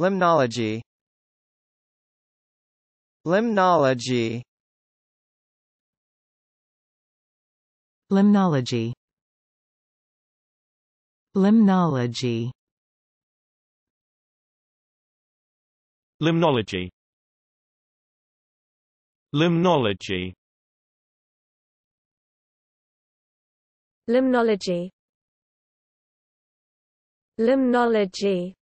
Limnology Limnology Limnology Limnology Limnology Limnology Limnology Limnology